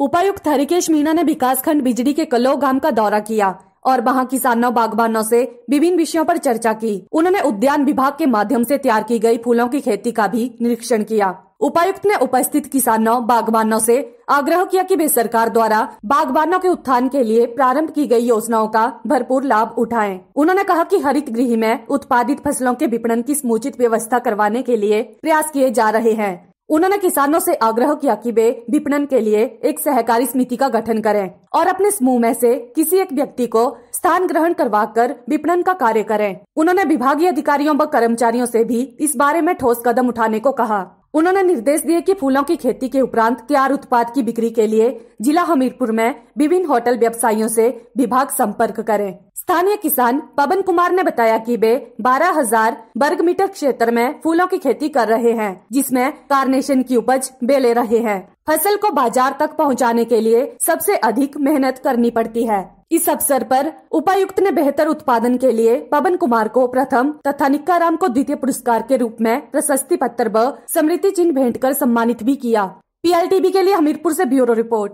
उपायुक्त हरिकेश मीणा ने विकासखंड बिजली के कलो गांव का दौरा किया और वहां किसानों बागवानों से विभिन्न विषयों पर चर्चा की उन्होंने उद्यान विभाग के माध्यम से तैयार की गई फूलों की खेती का भी निरीक्षण किया उपायुक्त ने उपस्थित किसानों बागवानों से आग्रह किया कि वे सरकार द्वारा बागवानों के उत्थान के लिए प्रारंभ की गई योजनाओं का भरपूर लाभ उठाएं। उन्होंने कहा कि हरित गृह में उत्पादित फसलों के विपणन की समुचित व्यवस्था करवाने के लिए प्रयास किए जा रहे हैं उन्होंने किसानों से आग्रह किया कि वे विपणन के लिए एक सहकारी समिति का गठन करें और अपने समूह में से किसी एक व्यक्ति को स्थान ग्रहण करवा कर विपणन का कार्य करें उन्होंने विभागीय अधिकारियों व कर्मचारियों से भी इस बारे में ठोस कदम उठाने को कहा उन्होंने निर्देश दिए कि फूलों की खेती के उपरांत तैयार उत्पाद की बिक्री के लिए जिला हमीरपुर में विभिन्न होटल व्यवसायियों से विभाग संपर्क करें स्थानीय किसान पवन कुमार ने बताया कि वे 12,000 वर्ग मीटर क्षेत्र में फूलों की खेती कर रहे हैं जिसमें कार्नेशन की उपज बे ले रहे हैं फसल को बाजार तक पहुंचाने के लिए सबसे अधिक मेहनत करनी पड़ती है इस अवसर पर उपायुक्त ने बेहतर उत्पादन के लिए पवन कुमार को प्रथम तथा निक्का राम को द्वितीय पुरस्कार के रूप में प्रशस्ति पत्र व स्मृति चिन्ह भेंट कर सम्मानित भी किया पीएलटीबी के लिए हमीरपुर से ब्यूरो रिपोर्ट